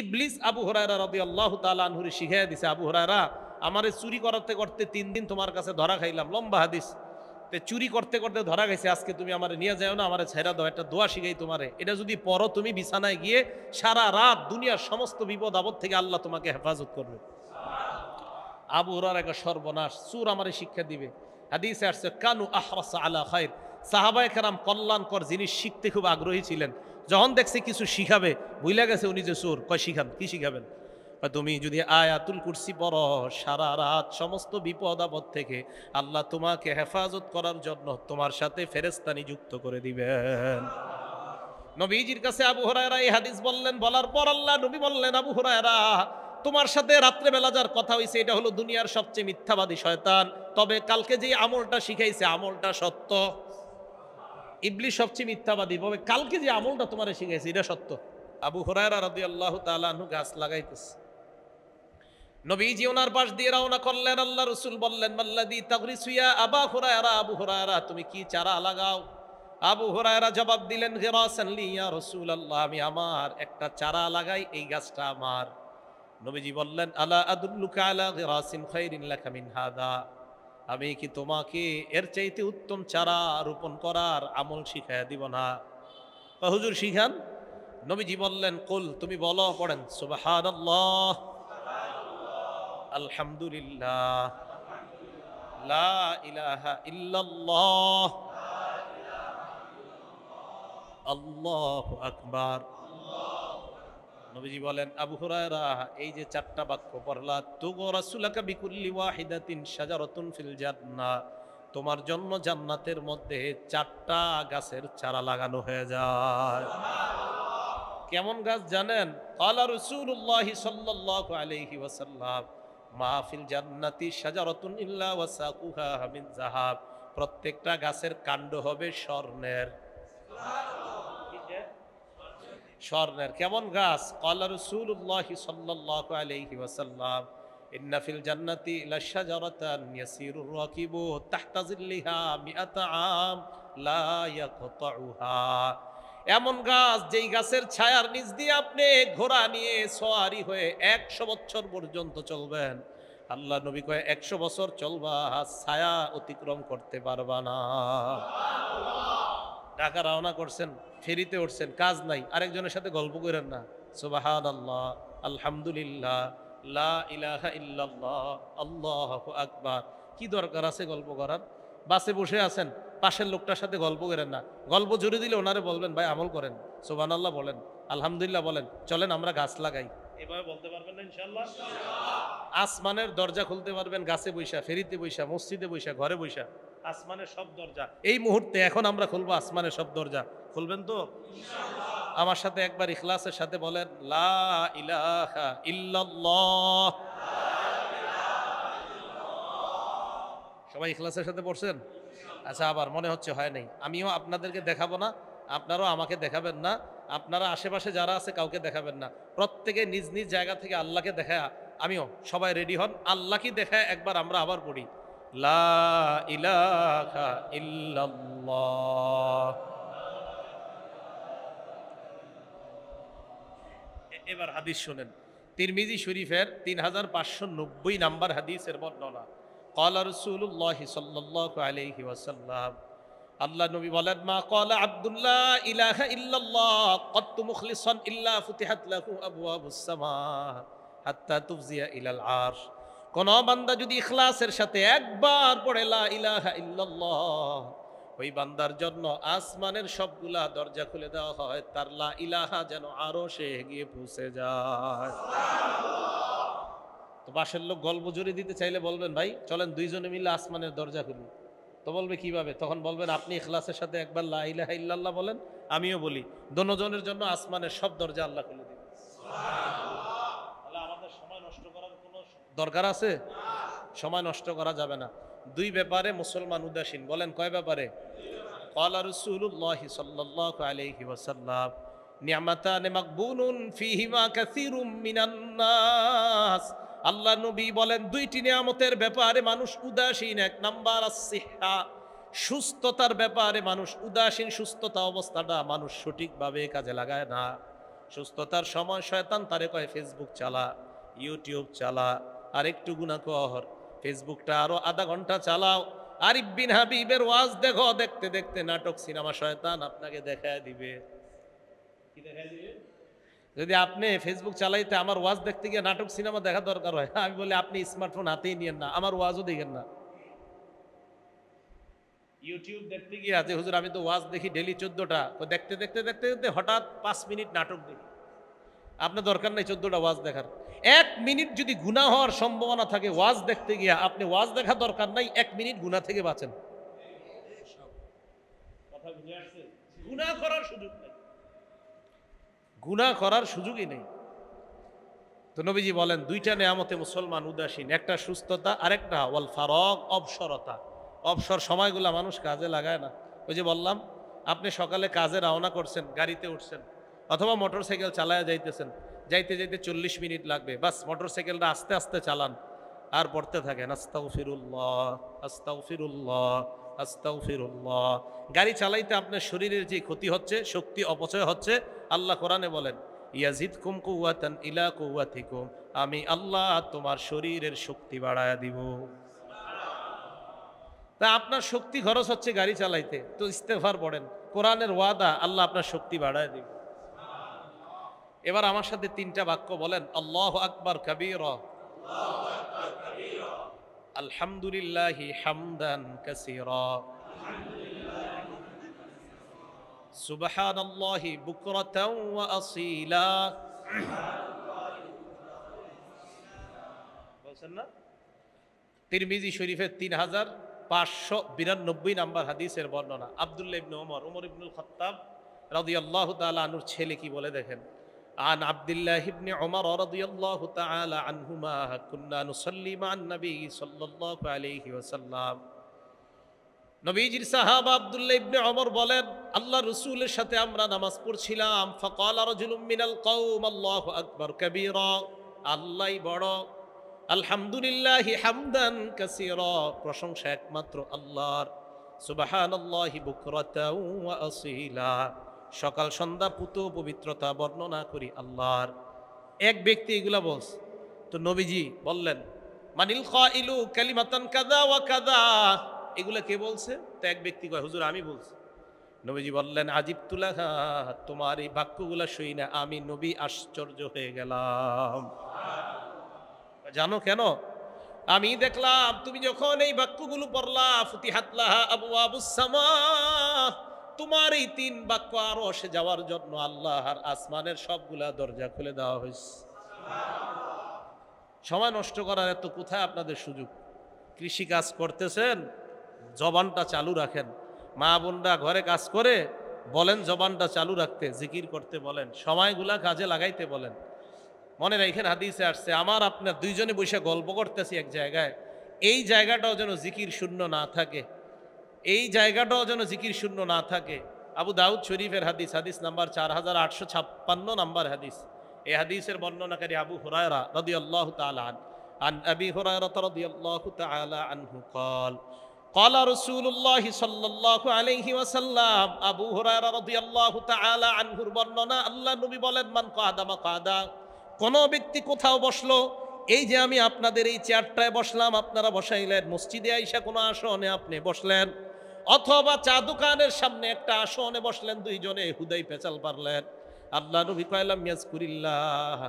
ইবলিস আবু হরাইরা রবি আল্লাহ তালুরি শিখাই দিছে আবু হরাইরা আমারে চুরি করতে করতে তিন দিন তোমার কাছে ধরা খাইলাম লম্বা হাদিস তে চুরি করতে করতে ধরা গেছে আজকে তুমি আমার নিয়ে যাও না আমার ছেড়া দাও একটা দোয়া শিখাই তোমারে এটা যদি পড়ো তুমি বিছানায় গিয়ে সারা রাত দুনিয়ার সমস্ত বিপদ আপদ থেকে আল্লাহ তোমাকে হেফাজত করবে আবু হরার একটা সর্বনাশ চুর আমারে শিক্ষা দিবে হাদিসে আসছে কানু আহরাসা আলা খায়ের সাহাবায় কল্যাণ কল্যাণকর জিনিস শিখতে খুব আগ্রহী ছিলেন যখন দেখছে কিছু শিখাবে বুঝলা গেছে উনি যে সুর কয় শিখান কি শিখাবেন তুমি যদি আয়াতুল কুরসি পড় সারা রাত সমস্ত বিপদ আপদ থেকে আল্লাহ তোমাকে হেফাজত করার জন্য তোমার সাথে ফেরেস্তানি যুক্ত করে দিবেন নবীজির কাছে আবু হরায়রা এই হাদিস বললেন বলার পর আল্লাহ নবী বললেন আবু হরায়রা তোমার সাথে রাত্রেবেলা যার কথা হয়েছে এটা হলো দুনিয়ার সবচেয়ে মিথ্যাবাদী শয়তান তবে কালকে যে আমলটা শিখাইছে আমলটা সত্য ইবলি সবচেয়ে মিথ্যাবাদী বলবে কালকে যে আমলটা তোমার শিখেছে এটা সত্য আবু হরায়রা রাদি আল্লাহ তালু গাছ লাগাইতেছে নবীজি ওনার পাশ দিয়ে রওনা করলেন আল্লাহ রসুল বললেন মাল্লাদি তাগরি সুইয়া আবা হুরায়রা আবু হুরায়রা তুমি কি চারা লাগাও আবু হুরায়রা জবাব দিলেন হে গেরাসান ইয়া রসুল আল্লাহ আমি আমার একটা চারা লাগাই এই গাছটা আমার নবীজি বললেন আলা আদুল্লুকা আলা গেরাসিন খাইরিন লেখা মিন হাদা আমি কি তোমাকে এর চাইতে উত্তম চারা রোপণ করার আমল শিখাইয়া দিব না হুজুর শিখান নবীজি বললেন কুল তুমি বলো পড়েন সুবাহান আল্লাহ আলহামদুলিল্লাহ ইলাহা আকবার নবীজি বলেন আবু হুরায়রা এই যে চারটা বাক্য পড়লা তুগো রাসুলাকা বিকুল্লি ওয়াহিদাতিন শাজারাতুন ফিল জান্নাহ তোমার জন্য জান্নাতের মধ্যে চারটা গাছের চারা লাগানো হয়ে যায় কেমন গাছ জানেন আলা রাসূলুল্লাহ সাল্লাল্লাহু আলাইহি ওয়াসাল্লাম মাহফিল জান্নাতি শাজারাতুন ইল্লা ওয়াসাকুহা মিন যাহাব প্রত্যেকটা গাছের কাণ্ড হবে স্বর্ণের স্বর্ণের কেমন গাছ কলা রসুল্লাহ সাল্লাহ আলহি ওয়াসাল্লাম ইন্নাফিল জান্নাতি লাশাজারাতান ইয়াসিরুর রাকিবু তাহতা জিল্লিহা মিআতা আম লা ইয়াকতাউহা এমন গাছ যেই গাছের ছায়ার নিচ দিয়ে আপনি ঘোড়া নিয়ে সোয়ারি হয়ে একশো বছর পর্যন্ত চলবেন আল্লাহ নবী কয়ে একশো বছর চলবা ছায়া অতিক্রম করতে পারবা না ঢাকা রওনা করছেন ফেরিতে উঠছেন কাজ নাই আরেকজনের সাথে গল্প করেন না সোবাহাদ আল্লাহ আলহামদুলিল্লাহ লা আল্লাহ আকবার কি দরকার আছে গল্প করার বাসে বসে আছেন পাশের লোকটার সাথে গল্প করেন না গল্প জুড়ে দিলে ওনারে বলবেন ভাই আমল করেন সোবান আল্লাহ বলেন আলহামদুলিল্লাহ বলেন চলেন আমরা গাছ লাগাই এভাবে বলতে পারবেন না ইনশাল্লাহ আসমানের দরজা খুলতে পারবেন গাছে বৈশা ফেরিতে বৈশা মসজিদে বৈশা ঘরে বৈশা আসমানের সব দরজা এই মুহূর্তে এখন আমরা খুলবো আসমানের সব দরজা খুলবেন তো আমার সাথে একবার ইখলাসের সাথে বলেন লা ইলাহা ইল্লাল্লাহ সবাই ইখলাসের সাথে পড়ছেন আচ্ছা আবার মনে হচ্ছে হয় নাই আমিও আপনাদেরকে দেখাবো না আপনারাও আমাকে দেখাবেন না আপনারা আশেপাশে যারা আছে কাউকে দেখাবেন না প্রত্যেকে নিজ নিজ জায়গা থেকে আল্লাহকে দেখা আমিও সবাই রেডি হন আল্লাহকে দেখায় একবার আমরা আবার পড়ি এবার হাদিস শোনেন তিরমিজি শরীফের তিন হাজার পাঁচশো নব্বই নাম্বার হাদিসের বর্ণনা কলার সুল্লাহ সাল্লাহ আলহি ওয়াসাল্লাম আল্লাহ নবী বলেন মা কলা আব্দুল্লাহ ইলাহা ইল্লাল্লাহ কত্তু মুখলিসান ইল্লা ফুতিহাত লাহু আবওয়াবুস সামা হাত্তা তুফজিয়া ইলাল আর কোন বান্দা যদি ইখলাসের সাথে একবার পড়ে লা ইলাহা ইল্লাল্লাহ ওই বান্দার জন্য আসমানের সবগুলা দরজা খুলে দেওয়া হয় তার লা ইলাহা যেন আরো সে গিয়ে পৌঁছে যায় তো বাসের লোক গল্প জুড়ে দিতে চাইলে বলবেন ভাই চলেন দুইজনে মিলে আসমানের দরজা খুলি তো বলবে কিভাবে তখন বলবেন আপনি ইখলাসের সাথে একবার লাহ ইল্লাল্লাহ বলেন আমিও বলি দনোজনের জন্য আসমানের সব দরজা আল্লাহ খুলে দিবেন আমাদের সময় নষ্ট করার কোনো দরকার আছে সময় নষ্ট করা যাবে না দুই ব্যাপারে মুসলমান উদাসীন বলেন কয় ব্যাপারে কলা আল্লাহ নবী বলেন দুইটি নিয়ামতের ব্যাপারে মানুষ উদাসীন এক নাম্বার আসিহা সুস্থতার ব্যাপারে মানুষ উদাসীন সুস্থতা অবস্থাটা মানুষ সঠিকভাবে কাজে লাগায় না সুস্থতার সময় শয়তান তারে কয় ফেসবুক চালা ইউটিউব চালা আর একটু গুণা কর ফেসবুকটা আরও আধা ঘন্টা চালাও আরিফ বিন হাবিবের ওয়াজ দেখো দেখতে দেখতে নাটক সিনেমা শয়তান আপনাকে দেখায় দিবে কি দেখায় দিবে যদি আপনি ফেসবুক চালাইতে আমার ওয়াজ দেখতে গিয়ে নাটক সিনেমা দেখা দরকার হয় হ্যাঁ, আমি বলি আপনি স্মার্টফোন হাতেই নিয়েন না আমার ওয়াজও দেখেন না ইউটিউব দেখতে গিয়ে আছে হুজুর আমি তো ওয়াজ দেখি ডেলি চোদ্দোটা তো দেখতে দেখতে দেখতে দেখতে হঠাৎ পাঁচ মিনিট নাটক দেখি আপনার দরকার নেই চোদ্দোটা ওয়াজ দেখার এক মিনিট যদি গুণা হওয়ার সম্ভাবনা থাকে ওয়াজ দেখতে গিয়ে আপনি ওয়াজ দেখা দরকার নাই এক মিনিট গুণা থেকে বাঁচেন কথা গুণা করার সুযোগ নেই গুণা করার সুযোগই নেই তো নবীজি বলেন দুইটা নেয়ামতে মুসলমান উদাসীন একটা সুস্থতা আরেকটা ওয়াল ফারক অবসরতা অবসর সময়গুলো মানুষ কাজে লাগায় না ওই যে বললাম আপনি সকালে কাজে রওনা করছেন গাড়িতে উঠছেন অথবা মোটর সাইকেল চালায় যাইতেছেন যাইতে যাইতে চল্লিশ মিনিট লাগবে বাস মোটর সাইকেলটা আস্তে আস্তে চালান আর পড়তে থাকেন আস্তাউ ফিরুল্লাহ আস্তাউ ফিরুল্লাহ গাড়ি চালাইতে আপনার শরীরের যে ক্ষতি হচ্ছে শক্তি অপচয় হচ্ছে আল্লাহ কোরআনে বলেন ইয়াজিদ কুম কুয়াতান ইলা কুয়াতিকুম আমি আল্লাহ তোমার শরীরের শক্তি বাড়ায় দিব তা আপনার শক্তি খরচ হচ্ছে গাড়ি চালাইতে তো ইস্তেফার পড়েন কোরআনের ওয়াদা আল্লাহ আপনার শক্তি বাড়ায় দিব এবার আমার সাথে তিনটা বাক্য বলেন আল্লাহ আকবর কবির আলহামদুলিল্লাহি হামদান কাসীরা সুবহানাল্লাহি বুকরাতাও ওয়া আসীলা বলছেন না তিরমিজি শরীফের তিন হাজার পাঁচশো বিরানব্বই নাম্বার হাদিসের বর্ণনা আবদুল্লাহ ইবনে ওমর ওমর ইবনুল খত্তাব রাদিয়াল্লাহু তাআলা আনুর ছেলে কি বলে দেখেন عن عبد الله بن عمر رضي الله تعالى عنهما كنا نصلي مع النبي صلى الله عليه وسلم নবীজির সাহাব আবদুল্লাহ ইবনে অমর বলেন আল্লাহ রসুলের সাথে আমরা নামাজ পড়ছিলাম ফকাল রাজুলুম মিনাল কওম আল্লাহু আকবার কাবীরা আল্লাহই বড় আলহামদুলিল্লাহি হামদান কাসীরা প্রশংসা একমাত্র আল্লাহর সুবহানাল্লাহি বুকরাতাও ওয়া আসীলা সকাল সন্ধ্যা পুত পবিত্রতা বর্ণনা করি আল্লাহর এক ব্যক্তি এগুলা বলছ তো নবীজি বললেন মানিল ইলু কালিমাতান কাদা ওয়া কাদা এগুলা কে বলছে তো এক ব্যক্তি কয় হুজুর আমি বলছি নবীজি বললেন আজিব তুলাহা তোমার এই বাক্যগুলা শুই না আমি নবী আশ্চর্য হয়ে গেলাম জানো কেন আমি দেখলাম তুমি যখন এই বাক্যগুলো পড়লা ফুতিহাতলাহা আবু আবু সামা তোমার এই তিন বাক্য আরো অসে যাওয়ার জন্য আল্লাহ আর আসমানের সবগুলা দরজা খুলে দেওয়া হয়েছে সময় নষ্ট করার এত কোথায় আপনাদের সুযোগ কৃষি কাজ করতেছেন জবানটা চালু রাখেন মা বোনরা ঘরে কাজ করে বলেন জবানটা চালু রাখতে জিকির করতে বলেন সময়গুলা কাজে লাগাইতে বলেন মনে রাখেন হাদিসে আসছে আমার আপনার দুইজনে বসে গল্প করতেছি এক জায়গায় এই জায়গাটাও যেন জিকির শূন্য না থাকে এই জায়গাটাও যেন জিকির শূন্য না থাকে আবু দাউদ শরীফের হাদিস হাদিস নাম্বার চার হাজার আটশো ছাপ্পান্ন নাম্বার হাদিস এ হাদিসের বর্ণনাকারী আবু হুরায়রা রদি আল্লাহ তালান عن أبي هريرة رضي الله تعالى عنه قال قال رسول الله صلى الله عليه وسلم أبو هريرة رضي الله تعالى عنه বর্ণনা আল্লাহ নবী من قادة ما قادة কোন ব্যক্তি কোথাও বসলো এই যে আমি আপনাদের এই চেয়ারটায় বসলাম আপনারা বসাইলেন মসজিদে আইসা কোনো আসনে আপনি বসলেন অথবা চা দোকানের সামনে একটা আসনে বসলেন দুইজনে হুদাই পেঁচাল পারলেন আল্লাহ নবী কয়লাম ইয়াজকুরিল্লাহ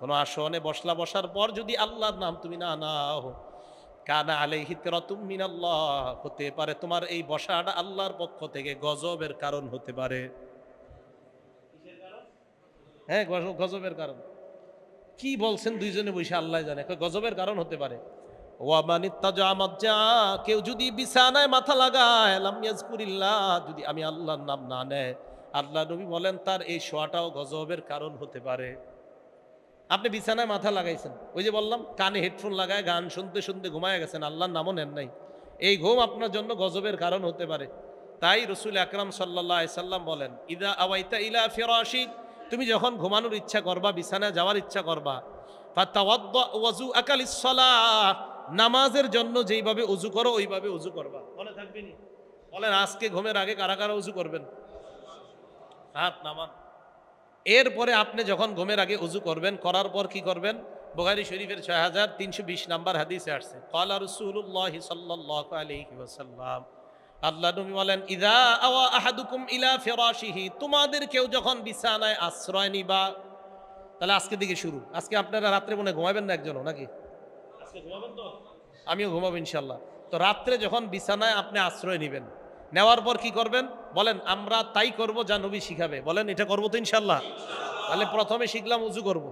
কোনো আসনে বসলা বসার পর যদি আল্লাহর নাম তুমি না নাও কানা আলাইহি তিরাতুম আল্লাহ হতে পারে তোমার এই বসাটা আল্লাহর পক্ষ থেকে গজবের কারণ হতে পারে হ্যাঁ গজবের কারণ কি বলছেন দুইজনে বসে আল্লাহ জানে গজবের কারণ হতে পারে কেউ যদি বিছানায় মাথা লাগায় লামিয়াজপুরিল্লাহ যদি আমি আল্লাহর নাম না নেয় আল্লাহ নবী বলেন তার এই শোয়াটাও গজবের কারণ হতে পারে আপনি বিছানায় মাথা লাগাইছেন ওই যে বললাম কানে হেডফোন লাগায় গান শুনতে শুনতে ঘুমায় গেছেন আল্লাহর নামও নেন নাই এই ঘুম আপনার জন্য গজবের কারণ হতে পারে তাই রসুল আকরাম সাল্লাহ সাল্লাম বলেন ইদা আওয়াইতা ইলা ফেরাশি তুমি যখন ঘুমানোর ইচ্ছা করবা বিছানায় যাওয়ার ইচ্ছা করবা ফাতাওয়াদ্দা ওয়াজু আকালিস সালাহ নামাজের জন্য যেইভাবে উজু করো ওইভাবে উজু করবা বলে থাকবে বলেন আজকে ঘুমের আগে কারা কারা উজু করবেন হাত নামান এরপরে আপনি যখন ঘুমের আগে উজু করবেন করার পর কি করবেন বোখারি শরীফের ছয় হাজার তিনশো বিশ নাম্বার হাদিসে আসছে কলা রসুল্লাহ সাল্লাহ আল্লাহ নবী বলেন ইদা আওয়া আহাদুকুম ইলা ফেরাশিহি তোমাদের কেউ যখন বিছানায় আশ্রয় নিবা তাহলে আজকে দিকে শুরু আজকে আপনারা রাত্রে মনে ঘুমাবেন না একজনও নাকি আমিও ঘুমাবো ইনশাল্লাহ তো রাত্রে যখন বিছানায় আপনি আশ্রয় নেবেন নেওয়ার পর কি করবেন বলেন আমরা তাই করব যা নবী শিখাবে বলেন এটা করবো তো ইনশাল্লাহ তাহলে প্রথমে শিখলাম উজু করব।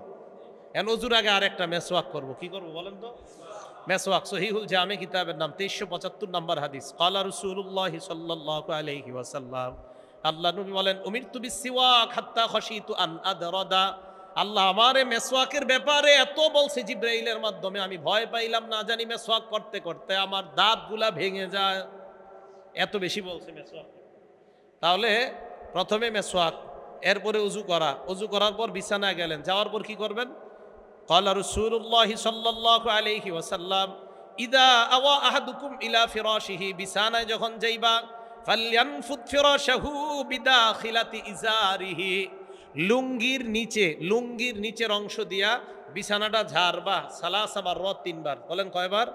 এন উজুর আগে আর একটা মেসওয়াক করব কি করব বলেন তো মেসওয়াক সহিহুল জামে কিতাবের নাম তেইশশো পঁচাত্তর নম্বর হাদিস কালা রসুল্লাহ আলহি ওয়াসাল্লাম আল্লাহ নবী বলেন উমির তুবি সিওয়াক হাত্তা খসি তু আন আদা আল্লাহ আমারে মেসোয়াকের ব্যাপারে এত বলছে জিব্রাইলের মাধ্যমে আমি ভয় পাইলাম না জানি মেসোয়াক করতে করতে আমার দাঁতগুলা ভেঙে যায় এত বেশি বলছে মেসোয়াক তাহলে প্রথমে মেসোয়াক এরপরে উজু করা উজু করার পর বিছানায় গেলেন যাওয়ার পর কি করবেন কলা রসুল্লাহ সাল্লাহ আলহি ওসাল্লাম ইদা আওয়া আহাদুকুম ইলা ফিরাশিহি বিছানায় যখন যাইবা ফাল্যানফুত ফিরাশাহু বিদাখিলাতি ইজারিহি লুঙ্গির নিচে লুঙ্গির নিচের অংশ দিয়া বিছানাটা ঝাড় বা সালাস আবার রথ তিনবার বলেন কয়বার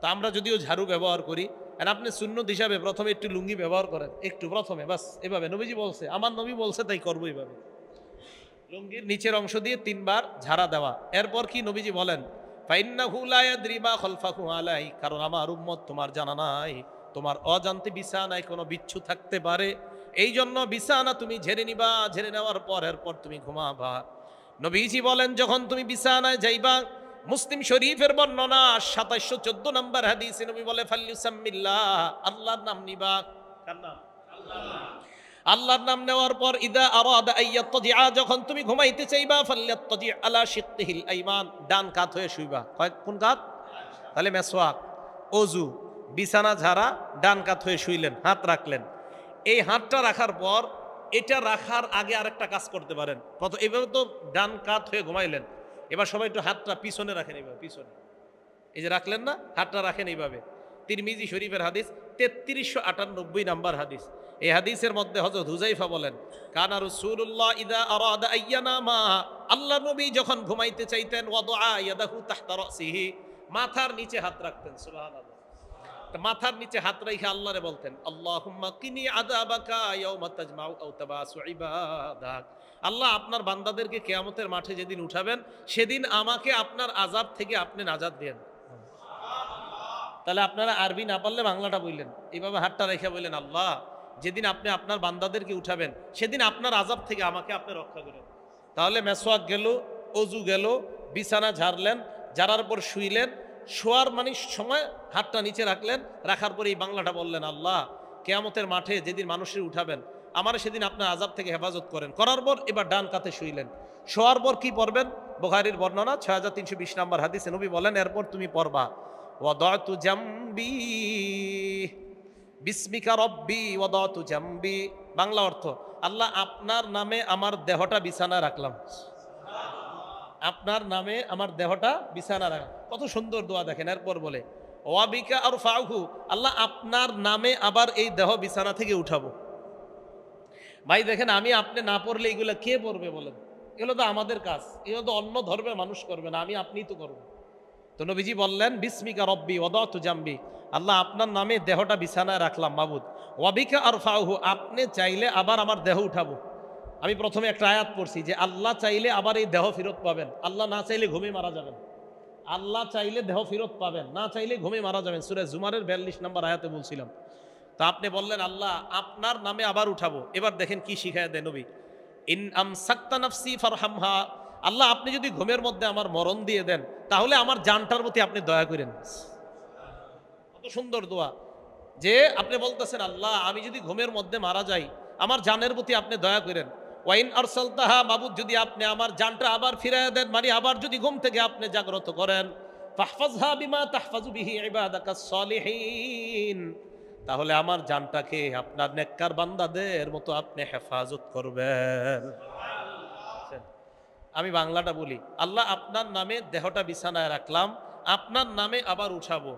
তা আমরা যদিও ঝাড়ু ব্যবহার করি আর আপনি সুন্নত হিসাবে প্রথমে একটু লুঙ্গি ব্যবহার করেন একটু প্রথমে বাস এভাবে নবীজি বলছে আমার নবী বলছে তাই করবো এইভাবে লুঙ্গির নিচের অংশ দিয়ে তিনবার ঝাড়া দেওয়া এরপর কি নবীজি বলেন কারণ আমার উম্মত তোমার জানা নাই তোমার অজান্তে বিছানায় কোনো বিচ্ছু থাকতে পারে এই জন্য বিছানা তুমি ঝেড়ে নিবা ঝেড়ে নেওয়ার পর এরপর তুমি ঘুমাবা নবীজি বলেন যখন তুমি বিছানায় যাইবা মুসলিম শরীফের বর্ণনা সাতাইশো চোদ্দ নম্বর হাদিস নবী বলে ফাল্লুসাম্মিল্লা আল্লাহর নাম নিবা আল্লাহর নাম নেওয়ার পর ইদা আরাদা আ যখন তুমি ঘুমাইতে চাইবা ফাল্লিয়াত্তাজি আলা শিক্তিহিল আইমান ডান কাত হয়ে শুইবা কয় কোন কাত তাহলে মেসওয়াক ওযু বিছানা ঝাড়া ডান কাত হয়ে শুইলেন হাত রাখলেন এই হাতটা রাখার পর এটা রাখার আগে আরেকটা কাজ করতে পারেন প্রথম এভাবে তো ডান কাত হয়ে ঘুমাইলেন এবার সবাই একটু হাতটা পিছনে রাখেন এইভাবে পিছনে এই যে রাখলেন না হাতটা রাখেন এইভাবে তিরমিজি শরীফের হাদিস তেত্রিশশো আটানব্বই নাম্বার হাদিস এই হাদিসের মধ্যে হজরত হুজাইফা বলেন কানার ইদা মা আল্লাহ নবী যখন ঘুমাইতে চাইতেন মাথার নিচে হাত রাখতেন সুবহানাল্লাহ মাথার নিচে হাত রেখে আল্লাহরে বলতেন কিনি আল্লাহ আপনার বান্দাদেরকে কেয়ামতের মাঠে যেদিন উঠাবেন সেদিন আমাকে আপনার আজাব থেকে আপনি নাজাদ দেন তাহলে আপনারা আরবি না পারলে বাংলাটা বললেন এইভাবে হাতটা রেখে বললেন আল্লাহ যেদিন আপনি আপনার বান্দাদেরকে উঠাবেন সেদিন আপনার আজাব থেকে আমাকে আপনি রক্ষা করেন তাহলে মেসোয়াক গেল অজু গেল বিছানা ঝাড়লেন ঝাড়ার পর শুইলেন শোয়ার মানে সময় হাতটা নিচে রাখলেন রাখার পরে এই বাংলাটা বললেন আল্লাহ কেয়ামতের মাঠে যেদিন মানুষের উঠাবেন আমার সেদিন আপনার আজাব থেকে হেফাজত করেন করার পর এবার ডান কাতে শুইলেন শোয়ার পর কি পড়বেন বোহারির বর্ণনা ছয় হাজার তিনশো বিশ নম্বর হাদিসে নবী বলেন এরপর তুমি পড়বা ওয়াদু জাম্বি বিস্মিকা রব্বি ওয়াদু জাম্বি বাংলা অর্থ আল্লাহ আপনার নামে আমার দেহটা বিছানা রাখলাম আপনার নামে আমার দেহটা বিছানা রাখা কত সুন্দর দোয়া দেখেন এরপর বলে ওয়াবিকা আর ফাউহু আল্লাহ আপনার নামে আবার এই দেহ বিছানা থেকে উঠাবো ভাই দেখেন আমি আপনি না পড়লে এগুলো কে পড়বে বলেন এগুলো তো আমাদের কাজ এগুলো তো অন্য ধর্মের মানুষ করবে না আমি আপনিই তো করবো তো নবীজি বললেন বিস্মিকা রব্বি অদত জাম্বি আল্লাহ আপনার নামে দেহটা বিছানায় রাখলাম বাবুদ ওয়াবিকা আর ফাউহু আপনি চাইলে আবার আমার দেহ উঠাবো আমি প্রথমে একটা আয়াত পড়ছি যে আল্লাহ চাইলে আবার এই দেহ ফেরত পাবেন আল্লাহ না চাইলে ঘুমে মারা যাবেন আল্লাহ চাইলে দেহ ফেরত পাবেন না চাইলে ঘুমে মারা যাবেন সুরে জুমারের বিয়াল্লিশ নম্বর আয়াতে বলছিলাম তা আপনি বললেন আল্লাহ আপনার নামে আবার উঠাবো এবার দেখেন কি শিখায় দেন নবী ইন আম সাক্তা নাফসি ফারহামহা আল্লাহ আপনি যদি ঘুমের মধ্যে আমার মরণ দিয়ে দেন তাহলে আমার জানটার প্রতি আপনি দয়া করেন কত সুন্দর দোয়া যে আপনি বলতেছেন আল্লাহ আমি যদি ঘুমের মধ্যে মারা যাই আমার জানের প্রতি আপনি দয়া করেন ওয়াইন আরসাল তাহা বাবু যদি আপনি আমার যানটা আবার ফিরাই দেন মানে আবার যদি ঘুম থেকে আপনি জাগ্রত করেন ফাহফাজহা বিমা তাহফাজু বিহি ইবাদাকা সলিহিন তাহলে আমার জানটাকে আপনার নেককার বান্দাদের মতো আপনি হেফাজত করবেন আমি বাংলাটা বলি আল্লাহ আপনার নামে দেহটা বিছানায় রাখলাম আপনার নামে আবার উঠাবো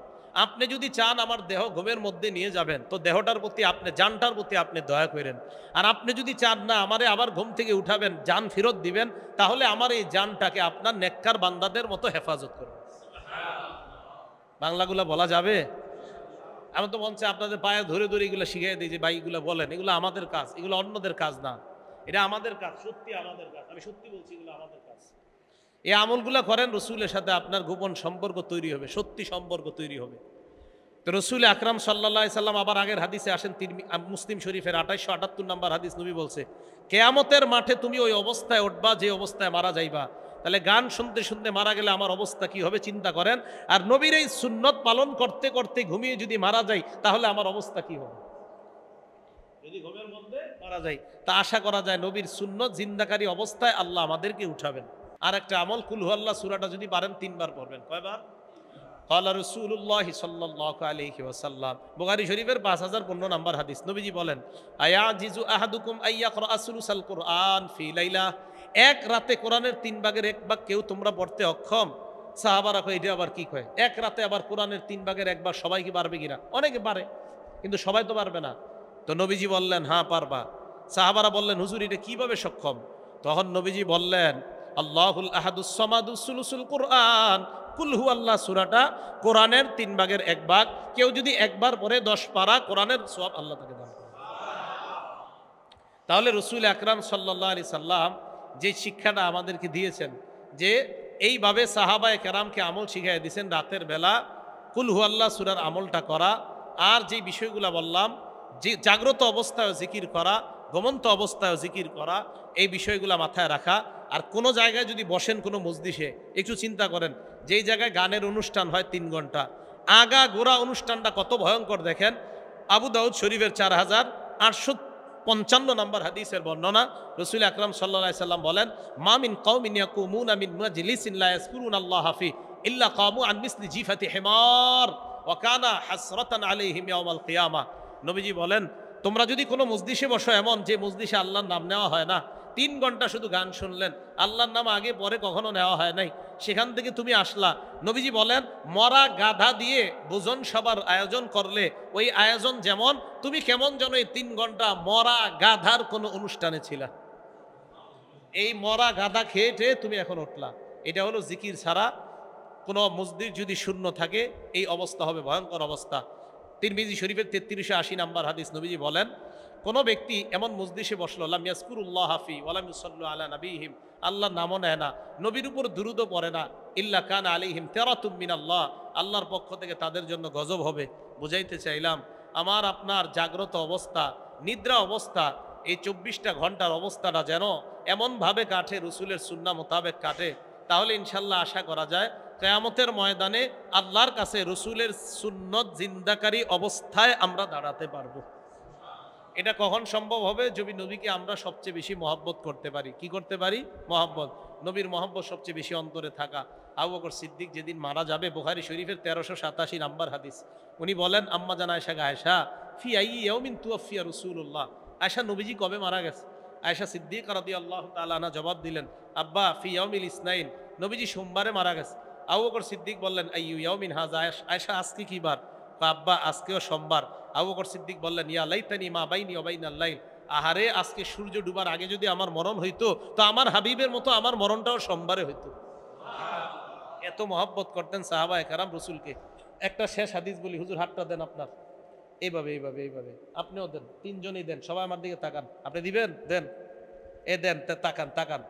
আপনি যদি চান আমার দেহ ঘুমের মধ্যে নিয়ে যাবেন তো দেহটার প্রতি আপনি জানটার প্রতি আপনি দয়া করেন আর আপনি যদি চান না আমারে আবার ঘুম থেকে উঠাবেন যান ফেরত দিবেন তাহলে আমার এই যানটাকে আপনার নেককার বান্দাদের মতো হেফাজত করবেন বাংলাগুলো বলা যাবে আমি তো বলছি আপনাদের পায়ে ধরে ধরে এগুলো শিখিয়ে দিই যে ভাই এগুলো বলেন এগুলো আমাদের কাজ এগুলো অন্যদের কাজ না এটা আমাদের কাজ সত্যি আমাদের কাজ আমি সত্যি বলছি এগুলো আমাদের কাজ এই আমলগুলো করেন রসুলের সাথে আপনার গোপন সম্পর্ক তৈরি হবে সত্যি সম্পর্ক তৈরি হবে তো রসুল আকরাম সাল্লাহ সাল্লাম আবার আগের হাদিসে আসেন মুসলিম শরীফের আঠাইশো আটাত্তর নম্বর হাদিস নবী বলছে কেয়ামতের মাঠে তুমি ওই অবস্থায় উঠবা যে অবস্থায় মারা যাইবা তাহলে গান শুনতে শুনতে মারা গেলে আমার অবস্থা কি হবে চিন্তা করেন আর নবীর এই সুন্নত পালন করতে করতে ঘুমিয়ে যদি মারা যাই তাহলে আমার অবস্থা কি হবে যদি ঘুমের মধ্যে মারা যায় তা আশা করা যায় নবীর সুন্নত জিন্দাকারী অবস্থায় আল্লাহ আমাদেরকে উঠাবেন আর একটা আমল কুলহু আল্লাহ সুরাটা যদি পারেন তিনবার পড়বেন কয়বার হল রসুল্লাহ সাল্লাহ আলহি ওসাল্লাম বোগারি শরীফের পাঁচ হাজার পনেরো নম্বর হাদিস নবীজি বলেন আয়া জিজু আহাদুকুম আইয়া করাসুল সাল কোরআন ফি লাইলা এক রাতে কোরআনের তিন ভাগের এক ভাগ কেউ তোমরা পড়তে অক্ষম সাহাবারা কয় এটা আবার কি কয় এক রাতে আবার কোরআনের তিন ভাগের একবার সবাই কি পারবে কিনা অনেকে পারে কিন্তু সবাই তো পারবে না তো নবীজি বললেন হ্যাঁ পারবা সাহাবারা বললেন হুজুর এটা কীভাবে সক্ষম তখন নবীজি বললেন আল্লাহুল আহাদুসমাদুসুলুসুল কোরআন কুলহু আল্লাহ সুরাটা কোরআনের তিন ভাগের এক ভাগ কেউ যদি একবার পরে দশ পারা কোরআনের সব আল্লাহ তাকে দান তাহলে রসুল আকরাম সাল্লাহ আলি সাল্লাম যে শিক্ষাটা আমাদেরকে দিয়েছেন যে এইভাবে সাহাবায় কেরামকে আমল শিখাই দিয়েছেন রাতের বেলা কুলহু আল্লাহ সুরার আমলটা করা আর যে বিষয়গুলো বললাম যে জাগ্রত অবস্থায় জিকির করা ঘুমন্ত অবস্থায় জিকির করা এই বিষয়গুলো মাথায় রাখা আর কোনো জায়গায় যদি বসেন কোনো মসজিষে একটু চিন্তা করেন যেই জায়গায় গানের অনুষ্ঠান হয় তিন ঘন্টা আগা গোড়া অনুষ্ঠানটা কত ভয়ঙ্কর দেখেন আবু দাউদ শরীফের চার হাজার আটশো পঞ্চান্ন নম্বর হাদিসের বর্ণনা রসুল আকরাম সাল্লা সাল্লাম বলেন মামিন কৌমিনিয়া আল্লাহ হাফি ইল্লা কামু আনমিসলি জিফাতি হেমার ওকানা হাসরতান আলিহিম ইয়ামাল কিয়ামা নবীজি বলেন তোমরা যদি কোনো মসজিষে বসো এমন যে মসজিষে আল্লাহর নাম নেওয়া হয় না তিন ঘন্টা শুধু গান শুনলেন আল্লাহর নাম আগে পরে কখনো নেওয়া হয় নাই সেখান থেকে তুমি আসলা নবীজি বলেন মরা গাধা দিয়ে ভোজন সবার আয়োজন করলে ওই আয়োজন যেমন তুমি কেমন যেন এই তিন ঘন্টা মরা গাধার কোনো অনুষ্ঠানে ছিলা এই মরা গাধা খেয়ে টেয়ে তুমি এখন উঠলা এটা হলো জিকির ছাড়া কোনো মসজিদ যদি শূন্য থাকে এই অবস্থা হবে ভয়ঙ্কর অবস্থা তিরমিজি শরীফের তেত্রিশে আশি নাম্বার হাদিস নবীজি বলেন কোনো ব্যক্তি এমন মজলিসে বসলো আল্লাহ ইয়াসকুরুল্লাহ হাফি ওলাম ইসল্লু আলা নবীহিম আল্লাহ নামও নেয় না নবীর উপর দ্রুত পড়ে না ইল্লা কান আলিহিম তেরা তুমিন আল্লাহ আল্লাহর পক্ষ থেকে তাদের জন্য গজব হবে বুঝাইতে চাইলাম আমার আপনার জাগ্রত অবস্থা নিদ্রা অবস্থা এই চব্বিশটা ঘন্টার অবস্থাটা যেন এমনভাবে কাটে রসুলের সুন্না মোতাবেক কাটে তাহলে ইনশাল্লাহ আশা করা যায় কেয়ামতের ময়দানে আল্লাহর কাছে রসুলের সুন্নত জিন্দাকারী অবস্থায় আমরা দাঁড়াতে পারবো এটা কখন সম্ভব হবে যদি নবীকে আমরা সবচেয়ে বেশি মহাব্বত করতে পারি কি করতে পারি মহাব্বত নবীর মহাব্বত সবচেয়ে বেশি অন্তরে থাকা আবু বকর সিদ্দিক যেদিন মারা যাবে বোহারি শরীফের তেরোশো সাতাশি নাম্বার হাদিস উনি বলেন আম্মা জানা আয়সা গায়সা ফি আইয়াউমিন তুয়াফিয়া রসুল্লাহ আয়সা নবীজি কবে মারা গেছে আয়সা সিদ্দিক রাদি আল্লাহ তালানা জবাব দিলেন আব্বা ফি ইয়মিল ইসনাইন নবীজি সোমবারে মারা গেছে আবু বকর সিদ্দিক বললেন আইয়ু ইয়মিন হাজ আয়সা আজকে কি বার আব্বা আজকেও সোমবার আবুকর সিদ্দিক বললেন ইয়া লাইতানি মা বাইনি অবাইন আল্লাইল আহারে আজকে সূর্য ডুবার আগে যদি আমার মরণ হইতো তো আমার হাবিবের মতো আমার মরণটাও সোমবারে হইতো এত মহব্বত করতেন সাহাবা একারাম রসুলকে একটা শেষ হাদিস বলি হুজুর হাতটা দেন আপনার এইভাবে এইভাবে এইভাবে আপনিও দেন তিনজনেই দেন সবাই আমার দিকে তাকান আপনি দিবেন দেন এ দেন তাকান তাকান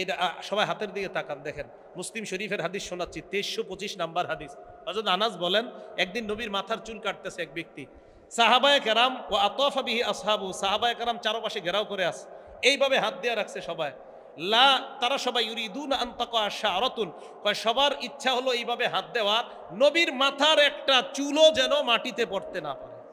এটা সবাই হাতের দিকে তাকান দেখেন মুসলিম শরীফের হাদিস শোনাচ্ছি তেইশশো পঁচিশ নাম্বার হাদিস হজরত আনাজ বলেন একদিন নবীর মাথার চুল কাটতেছে এক ব্যক্তি সাহাবায় কেরাম ও আতফাবিহি আসহাবু সাহাবায় কেরাম চারোপাশে ঘেরাও করে আস এইভাবে হাত দেওয়া রাখছে সবাই লা তারা সবাই ইউরিদুন আশা আরতুন সবার ইচ্ছা হলো এইভাবে হাত দেওয়ার নবীর মাথার একটা চুলও যেন মাটিতে পড়তে না পারে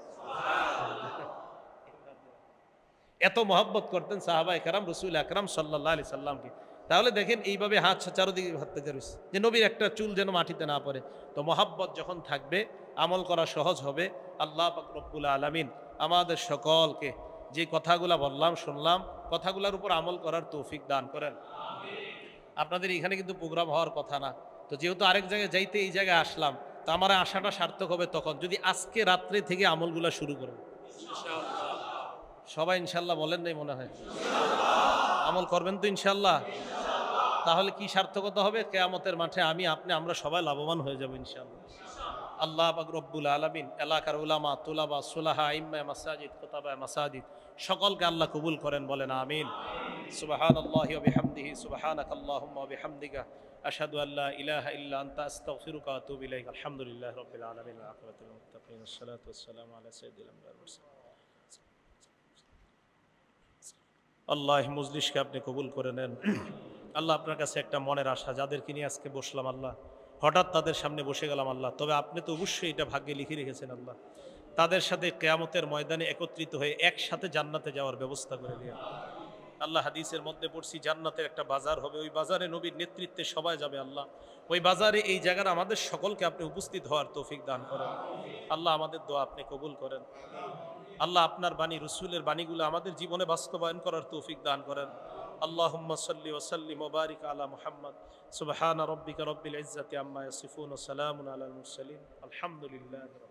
এত মহব্বত করতেন সাহাবা একরাম রসুল আকরাম সাল্লাহ আলি সাল্লামকে তাহলে দেখেন এইভাবে হাত চারোদিকে হাততে রয়েছে যে নবীর একটা চুল যেন মাটিতে না পড়ে তো মহাব্বত যখন থাকবে আমল করা সহজ হবে আল্লাহ রব্বুল আলমিন আমাদের সকলকে যে কথাগুলা বললাম শুনলাম কথাগুলোর উপর আমল করার তৌফিক দান করেন আপনাদের এখানে কিন্তু প্রোগ্রাম হওয়ার কথা না তো যেহেতু আরেক জায়গায় যাইতে এই জায়গায় আসলাম তো আমার আশাটা সার্থক হবে তখন যদি আজকে রাত্রে থেকে আমলগুলা শুরু করেন সবাই ইনশাল্লাহ বলেন নাই মনে হয় আমল করবেন তো ইনশাল্লাহ তাহলে কি সার্থকতা হবে কেয়ামতের মাঠে আমি আপনি আমরা সবাই লাভবান হয়ে যাবো ইনশাল্লাহ আল্লাহ রব্বুল আলমিন এলাকার উলামা তুলাবা সুলাহা ইম্মা মাসাজিদ কোতাবায় মাসাজিদ সকলকে আল্লাহ কবুল করেন বলেন আমিন সুবাহান আল্লাহ বিহামদিহি সুবাহানাক আল্লাহুম্মা বিহামদিকা আশহাদু আল্লা ইলাহা ইল্লা আনতা আস্তাগফিরুকা ওয়া আতুবু ইলাইক আলহামদুলিল্লাহ রাব্বিল আলামিন আখিরাতুল মুত্তাকিন আসসালাতু ওয়াসসালামু আলা সাইয়্যিদিল আমবিয়া মুরসালিন আল্লাহ মজলিশকে আপনি কবুল করে নেন আল্লাহ আপনার কাছে একটা মনের আশা যাদেরকে নিয়ে আজকে বসলাম আল্লাহ হঠাৎ তাদের সামনে বসে গেলাম আল্লাহ তবে আপনি তো অবশ্যই এটা ভাগ্যে লিখে রেখেছেন আল্লাহ তাদের সাথে কেয়ামতের ময়দানে একত্রিত হয়ে একসাথে জান্নাতে যাওয়ার ব্যবস্থা করে দিয়ে আল্লাহ হাদিসের মধ্যে পড়ছি জান্নাতের একটা বাজার হবে ওই বাজারে নবীর নেতৃত্বে সবাই যাবে আল্লাহ ওই বাজারে এই জায়গার আমাদের সকলকে আপনি উপস্থিত হওয়ার তৌফিক দান করেন আল্লাহ আমাদের দোয়া আপনি কবুল করেন আল্লাহ আপনার বাণী রসুলের বাণীগুলো আমাদের জীবনে বাস্তবায়ন করার তৌফিক দান করেন اللهم صل وسلم وبارك على محمد سبحان ربك رب العزة عما يصفون وسلام على المرسلين الحمد لله رب